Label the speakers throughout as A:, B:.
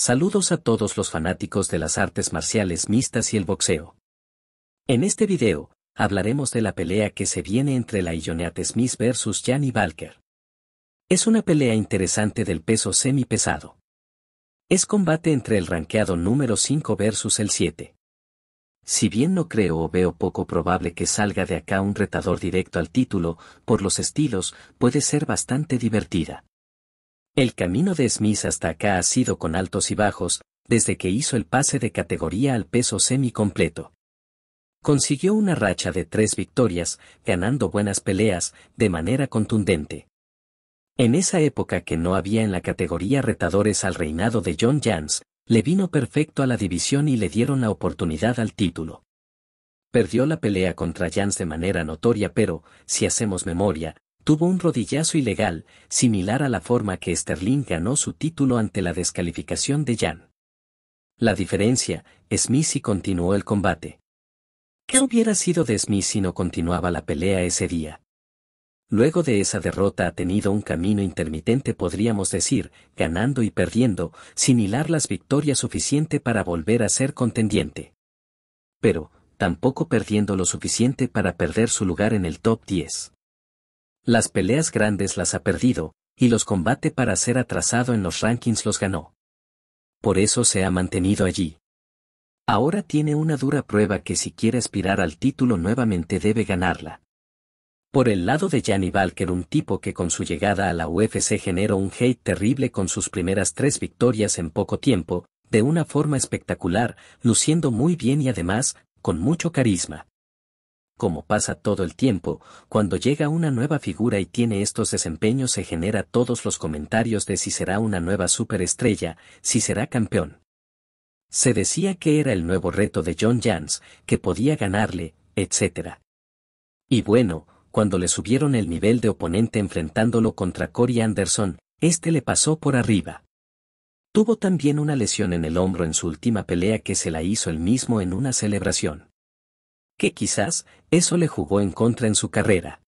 A: Saludos a todos los fanáticos de las artes marciales mixtas y el boxeo. En este video, hablaremos de la pelea que se viene entre la Ioneat Smith vs. Janny Balker. Es una pelea interesante del peso semipesado. Es combate entre el ranqueado número 5 versus el 7. Si bien no creo o veo poco probable que salga de acá un retador directo al título, por los estilos, puede ser bastante divertida. El camino de Smith hasta acá ha sido con altos y bajos, desde que hizo el pase de categoría al peso semi-completo. Consiguió una racha de tres victorias, ganando buenas peleas, de manera contundente. En esa época que no había en la categoría retadores al reinado de John Jans, le vino perfecto a la división y le dieron la oportunidad al título. Perdió la pelea contra Jans de manera notoria pero, si hacemos memoria, Tuvo un rodillazo ilegal, similar a la forma que Sterling ganó su título ante la descalificación de Jan. La diferencia, Smith continuó el combate. ¿Qué hubiera sido de Smith si no continuaba la pelea ese día? Luego de esa derrota ha tenido un camino intermitente, podríamos decir, ganando y perdiendo, sin hilar las victorias suficiente para volver a ser contendiente. Pero, tampoco perdiendo lo suficiente para perder su lugar en el top 10. Las peleas grandes las ha perdido, y los combate para ser atrasado en los rankings los ganó. Por eso se ha mantenido allí. Ahora tiene una dura prueba que si quiere aspirar al título nuevamente debe ganarla. Por el lado de Gianni Valker, un tipo que con su llegada a la UFC generó un hate terrible con sus primeras tres victorias en poco tiempo, de una forma espectacular, luciendo muy bien y además, con mucho carisma como pasa todo el tiempo, cuando llega una nueva figura y tiene estos desempeños se genera todos los comentarios de si será una nueva superestrella, si será campeón. Se decía que era el nuevo reto de John Jans, que podía ganarle, etc. Y bueno, cuando le subieron el nivel de oponente enfrentándolo contra Corey Anderson, este le pasó por arriba. Tuvo también una lesión en el hombro en su última pelea que se la hizo él mismo en una celebración que quizás eso le jugó en contra en su carrera.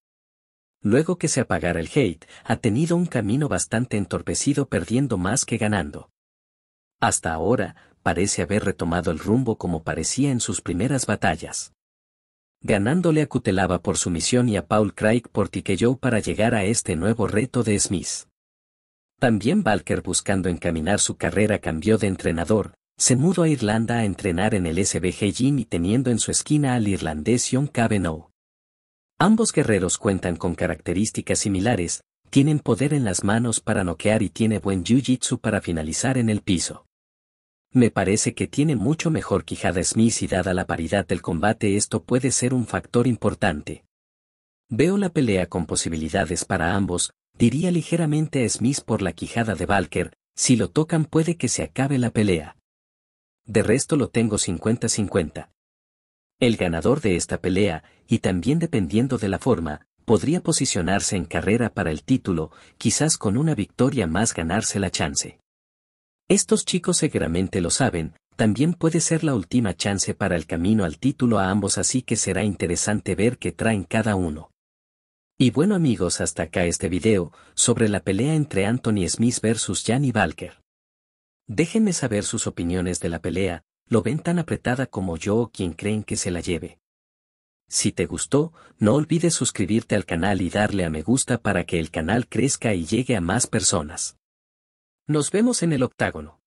A: Luego que se apagara el hate, ha tenido un camino bastante entorpecido perdiendo más que ganando. Hasta ahora, parece haber retomado el rumbo como parecía en sus primeras batallas. Ganándole a Cutelaba por su misión y a Paul Craig por Tikeyo para llegar a este nuevo reto de Smith. También Valker buscando encaminar su carrera cambió de entrenador, se mudó a Irlanda a entrenar en el SBG Gym y teniendo en su esquina al irlandés John Cabenow. Ambos guerreros cuentan con características similares, tienen poder en las manos para noquear y tiene buen jiu-jitsu para finalizar en el piso. Me parece que tiene mucho mejor quijada Smith y dada la paridad del combate esto puede ser un factor importante. Veo la pelea con posibilidades para ambos, diría ligeramente a Smith por la quijada de Valker, si lo tocan puede que se acabe la pelea de resto lo tengo 50-50. El ganador de esta pelea, y también dependiendo de la forma, podría posicionarse en carrera para el título, quizás con una victoria más ganarse la chance. Estos chicos seguramente lo saben, también puede ser la última chance para el camino al título a ambos así que será interesante ver qué traen cada uno. Y bueno amigos hasta acá este video, sobre la pelea entre Anthony Smith versus Gianni Valker. Déjenme saber sus opiniones de la pelea, lo ven tan apretada como yo o quien creen que se la lleve. Si te gustó, no olvides suscribirte al canal y darle a me gusta para que el canal crezca y llegue a más personas. Nos vemos en el octágono.